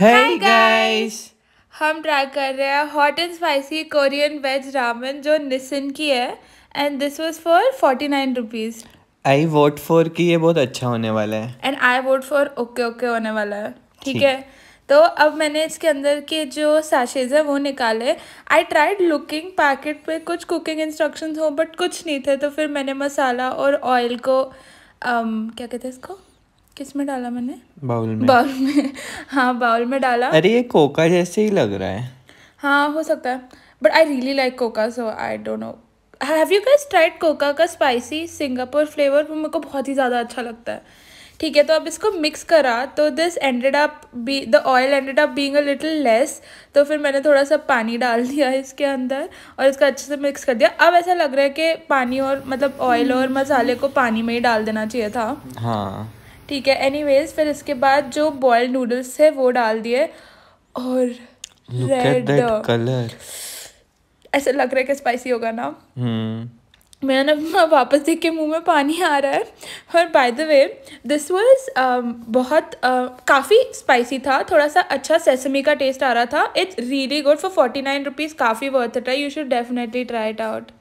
Hey guys! हम try कर रहे हैं hot and spicy Korean veg ramen जो निसन की है and this was for forty nine rupees I vote for की ये बहुत अच्छा होने वाला है and I vote for okay okay होने वाला है ठीक है तो अब मैंने इसके अंदर के जो साशेज है वो निकाले आई ट्राइड लुकिंग पैकेट पे कुछ कुकिंग इंस्ट्रक्शंस हो बट कुछ नहीं थे तो फिर मैंने मसाला और ऑयल को um, क्या कहते हैं इसको किस में डाला मैंने बाउल में बाउल में हाँ बाउल में डाला अरे ये कोका जैसे ही लग रहा है हाँ हो सकता है but I really like Koka so I don't know have you guys tried Koka का स्पाइसी सिंगापुर फ्लेवर वो मेरे को बहुत ही ज़्यादा अच्छा लगता है ठीक है तो अब इसको मिक्स करा तो this ended up be the oil ended up being a little less तो फिर मैंने थोड़ा सा पानी डाल दिया इसके अंदर और इसका अच्छे से मिक्स कर दिया अब ऐसा लग रहा है कि पानी और मतलब ऑयल और मसाले को पानी में ही डाल देना चाहिए था हाँ ठीक है एनीवेज फिर इसके बाद जो बॉयल नूडल्स है वो डाल दिए और रेड कलर uh, ऐसा लग रहा है कि स्पाइसी होगा ना हम्म। मैं ना वापस देख के मुंह में पानी आ रहा है और by the way this was बहुत uh, काफ़ी स्पाइसी था थोड़ा सा अच्छा सेसमी का टेस्ट आ रहा था it's really good for forty nine rupees काफ़ी वर्थ इट है you should definitely try it out